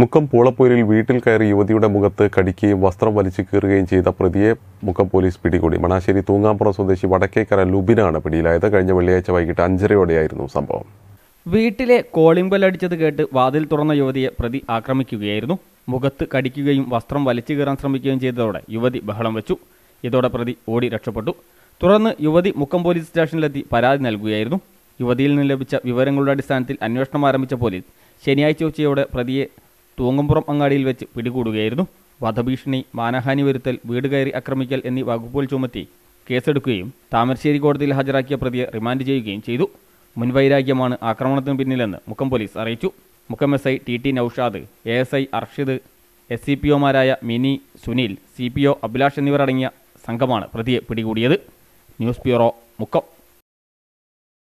മുക്കം പൂളപ്പൂരിൽ വീട്ടിൽ കയറി യുവതിയുടെ മുഖത്ത് കടിക്കുകയും വസ്ത്രം വലിച്ചു കീറുകയും ചെയ്ത പ്രതിയെ മുക്കം പോലീസ് പിടികൂടി മണാശ്ശേരി തൂങ്ങാപ്പുറം സ്വദേശി വടക്കേക്കര ലുബിനാണ് പിടിയിലായത് കഴിഞ്ഞ വെള്ളിയാഴ്ച വൈകിട്ട് അഞ്ചരയോടെയായിരുന്നു സംഭവം വീട്ടിലെ കോളിംഗ് ബെല്ലടിച്ചത് കേട്ട് വാതിൽ തുറന്ന യുവതിയെ പ്രതി ആക്രമിക്കുകയായിരുന്നു മുഖത്ത് കടിക്കുകയും വസ്ത്രം വലിച്ചു കീറാൻ ശ്രമിക്കുകയും ചെയ്തതോടെ യുവതി ബഹളം വെച്ചു ഇതോടെ പ്രതി ഓടി രക്ഷപ്പെട്ടു തുടർന്ന് യുവതി മുക്കം പോലീസ് സ്റ്റേഷനിലെത്തി പരാതി നൽകുകയായിരുന്നു യുവതിയിൽ നിന്ന് ലഭിച്ച വിവരങ്ങളുടെ അടിസ്ഥാനത്തിൽ അന്വേഷണം ആരംഭിച്ച പോലീസ് ശനിയാഴ്ച ഉച്ചയോടെ പ്രതിയെ തൂങ്ങംപുറം അങ്ങാടിയിൽ വെച്ച് പിടികൂടുകയായിരുന്നു വധഭീഷണി മാനഹാനി വരുത്തൽ വീട് കയറി ആക്രമിക്കൽ എന്നീ വകുപ്പുകൾ ചുമത്തി കേസെടുക്കുകയും താമരശ്ശേരി കോടതിയിൽ ഹാജരാക്കിയ പ്രതിയെ റിമാൻഡ് ചെയ്യുകയും ചെയ്തു മുൻവൈരാഗ്യമാണ് ആക്രമണത്തിന് പിന്നിലെന്ന് മുക്കം പോലീസ് അറിയിച്ചു Mukkam S I T T Naushad A S I Arshid S C P ഒമാരായ Mini Sunil C P O Abhilash എന്നിവരടങ്ങിയ സംഘമാണ് പ്രതിയെ പിടികൂടിയത് ന്യൂസ് ബ്യൂറോ മുക്കം